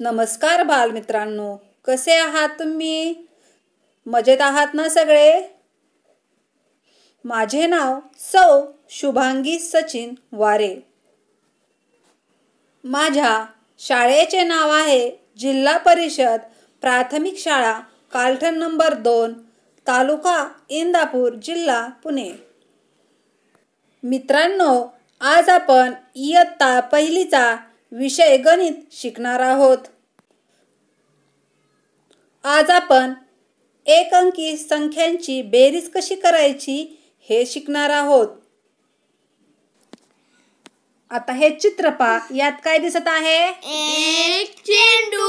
नमस्कार बालमित्रांनो कसे आहात तुम्ही मजेत आहात ना सगळे माझे नाव सौ शुभांगी सचिन वारे माझ्या शाळेचे नाव आहे जिल्हा परिषद प्राथमिक शाळा कालठण नंबर दोन तालुका इंदापूर जिल्हा पुणे मित्रांनो आज आपण इयत्ता पहिलीचा विषय गणित शिकणार आहोत आज आपण एक अंकी संख्यांची बेरीज कशी करायची हे शिकणार आहोत आता हे चित्र पहा यात काय दिसत आहे एक चेंडू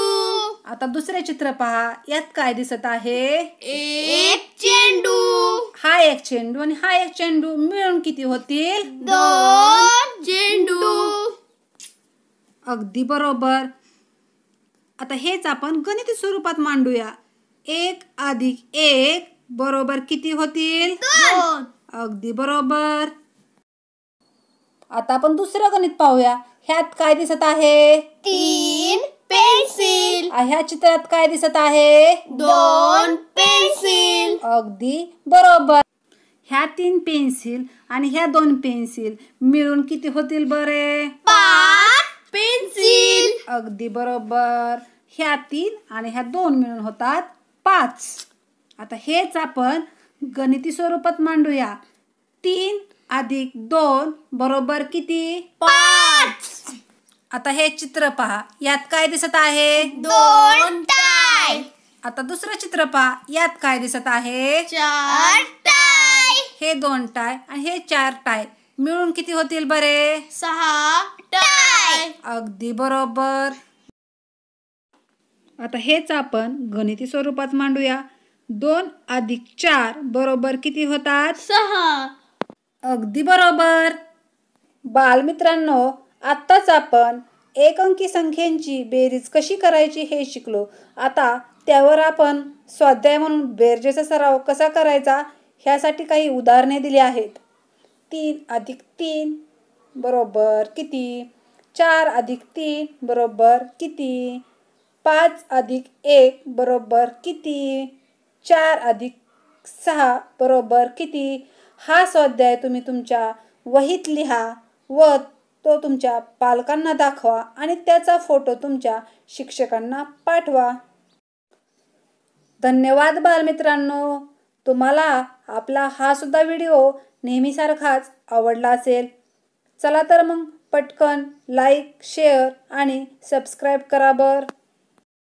आता दुसरे चित्र पहा यात काय दिसत आहे एक चेंडू हा एक चेंडू आणि हा एक चेंडू मिळून किती होतील दोन चेंडू अगदी बरोबर आता हेच आपण गणित स्वरूपात मांडूया एक अधिक एक बरोबर किती होतील अगदी बरोबर आता आपण दुसरं गणित पाहूया ह्यात काय दिसत आहे तीन पेन्सिल ह्या चित्रात काय दिसत आहे दोन पेन्सिल अगदी बरोबर ह्या तीन पेन्सिल आणि ह्या दोन पेन्सिल मिळून किती होतील बरे पेन्सिल अगदी बरोबर ह्या तीन आणि ह्या दोन मिळून होतात पाच आता हेच आपण गणिती स्वरूपात मांडूया तीन अधिक दोन बरोबर किती पाच आता हे चित्र पहा यात काय दिसत आहे दोन टाय आता दुसरं चित्र पहा यात काय दिसत आहे चार टाय हे दोन टाय आणि हे चार टाय मिळून किती होतील बरे सहा टाय अगदी बरोबर आता हेच आपण गणिती स्वरूपात मांडूया दोन अधिक चार बरोबर किती होतात सहा अगदी बरोबर बालमित्रांनो आत्ताच आपण एक अंकी संख्येची बेरीज कशी करायची हे शिकलो आता त्यावर आपण स्वाध्याय म्हणून बेरजेचा सराव कसा करायचा ह्यासाठी काही उदाहरणे दिली आहेत तीन अधिक तीन बरोबर किती चार अधिक तीन बरोबर किती पाच अधिक एक बरोबर किती चार अधिक सहा बरोबर किती हा स्वाध्याय तुम्ही तुमच्या वहीत लिहा व तो तुमच्या पालकांना दाखवा आणि त्याचा फोटो तुमच्या शिक्षकांना पाठवा धन्यवाद बालमित्रांनो तुम्हाला आपला हा सुद्धा व्हिडिओ नेहमीसारखाच आवडला असेल चला तर मग पटकन लाईक शेअर आणि सबस्क्राईब करा बरं